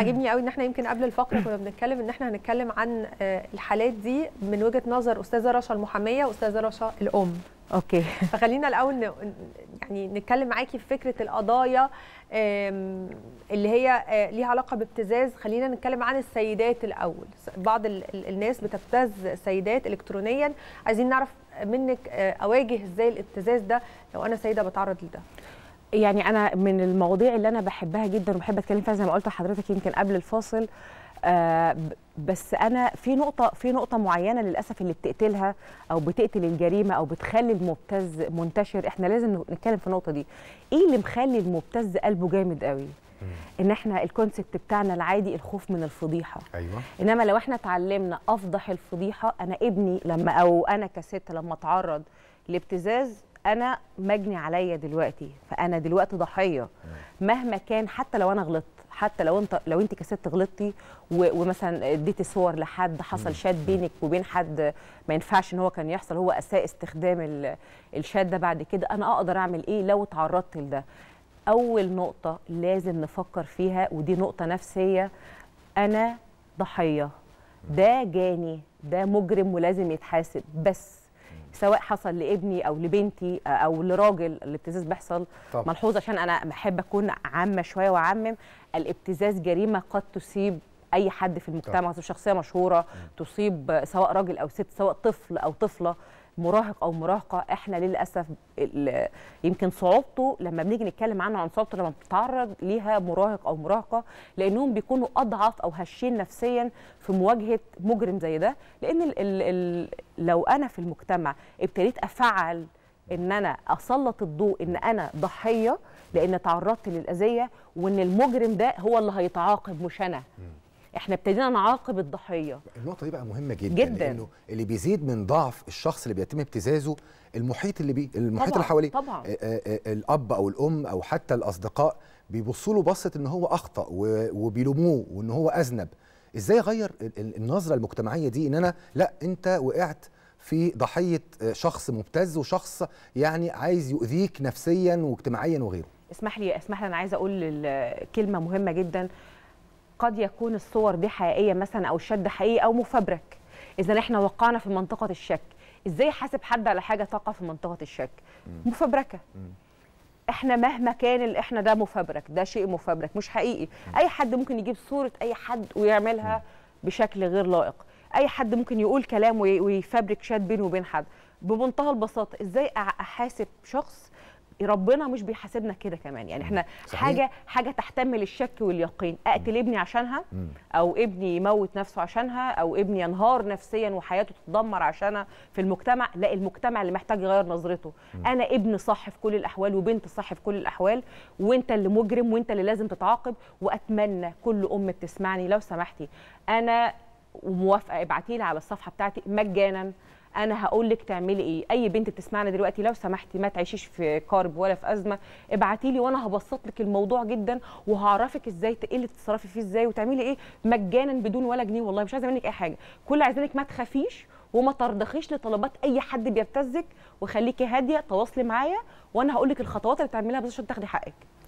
عاجبني قوي ان احنا يمكن قبل الفقره كنا بنتكلم ان احنا هنتكلم عن آه، الحالات دي من وجهه نظر استاذه رشا المحاميه واستاذه رشا الام اوكي فخلينا الاول يعني نتكلم معاكي في فكره القضايا اللي هي آه، ليها علاقه بابتزاز خلينا نتكلم عن السيدات الاول بعض الناس بتبتز سيدات الكترونيا عايزين نعرف منك آه، اواجه ازاي الابتزاز ده لو انا سيده بتعرض لده يعني انا من المواضيع اللي انا بحبها جدا وبحب اتكلم فيها زي ما قلت لحضرتك يمكن قبل الفاصل آه بس انا في نقطه في نقطه معينه للاسف اللي بتقتلها او بتقتل الجريمه او بتخلي المبتز منتشر احنا لازم نتكلم في النقطه دي ايه اللي مخلي المبتز قلبه جامد قوي ان احنا الكونسبت بتاعنا العادي الخوف من الفضيحه ايوه انما لو احنا اتعلمنا افضح الفضيحه انا ابني لما او انا كست لما اتعرض لابتزاز انا مجني عليا دلوقتي فانا دلوقتي ضحيه مهما كان حتى لو انا غلطت حتى لو انت لو انت كست غلطتي ومثلا اديتي صور لحد حصل شات بينك وبين حد ما ينفعش ان هو كان يحصل هو اساء استخدام الشات ده بعد كده انا اقدر اعمل ايه لو اتعرضت لده اول نقطه لازم نفكر فيها ودي نقطه نفسيه انا ضحيه ده جاني ده مجرم ولازم يتحاسب بس سواء حصل لابني او لبنتي او لراجل الابتزاز بيحصل ملحوظ عشان انا بحب اكون عامه شويه وعمم الابتزاز جريمه قد تصيب اي حد في المجتمع تصيب شخصيه مشهوره تصيب سواء راجل او ست سواء طفل او طفله مراهق او مراهقه احنا للاسف يمكن صعوبته لما بنيجي نتكلم عنه عن صعوبته لما بتتعرض ليها مراهق او مراهقه لانهم بيكونوا اضعف او هشين نفسيا في مواجهه مجرم زي ده لان الـ الـ الـ لو انا في المجتمع ابتديت افعل ان انا اسلط الضوء ان انا ضحيه لان تعرضت للاذيه وان المجرم ده هو اللي هيتعاقب مش انا احنا ابتدينا نعاقب الضحيه النقطه دي بقى مهمه جدا, جداً. لانه اللي بيزيد من ضعف الشخص اللي بيتم ابتزازه المحيط اللي بي المحيط طبعًا. اللي حواليه طبعا الاب او الام او حتى الاصدقاء بيبصوا له بصه ان هو اخطا وبيلوموه وان هو اذنب ازاي اغير النظره المجتمعيه دي ان انا لا انت وقعت في ضحيه شخص مبتز وشخص يعني عايز يؤذيك نفسيا واجتماعيا وغيره اسمح لي اسمح لي انا عايزه اقول كلمه مهمه جدا قد يكون الصور دي حقيقيه مثلا او الشد حقيقي او مفبرك اذا احنا وقعنا في منطقه الشك ازاي احاسب حد على حاجه تقع في منطقه الشك مفبركه احنا مهما كان اللي احنا ده مفبرك ده شيء مفبرك مش حقيقي اي حد ممكن يجيب صوره اي حد ويعملها بشكل غير لائق اي حد ممكن يقول كلام ويفبرك شد بينه وبين حد بمنتهى البساطه ازاي احاسب شخص إيه، ربنا مش بيحاسبنا كده كمان يعني احنا صحيح. حاجه حاجه تحتمل الشك واليقين اقتل ابني عشانها او ابني يموت نفسه عشانها او ابني ينهار نفسيا وحياته تتدمر عشانها في المجتمع لا المجتمع اللي محتاج يغير نظرته انا ابن صح في كل الاحوال وبنت صح في كل الاحوال وانت اللي مجرم وانت اللي لازم تتعاقب واتمنى كل ام بتسمعني لو سمحتي انا وموافقه ابعتي لي على الصفحه بتاعتي مجانا انا هقول لك تعملي ايه اي بنت بتسمعنا دلوقتي لو سمحتي ما تعيشيش في كارب ولا في ازمه ابعتي لي وانا هبسط لك الموضوع جدا وهعرفك ازاي تقلي تتصرفي فيه ازاي وتعملي ايه مجانا بدون ولا جنيه والله مش عايزه منك اي حاجه كل اللي عايزينك ما تخافيش وما ترضخيش لطلبات اي حد بيبتزك وخليكي هاديه تواصلي معايا وانا هقول لك الخطوات اللي تعمليها بس عشان تاخدي حقك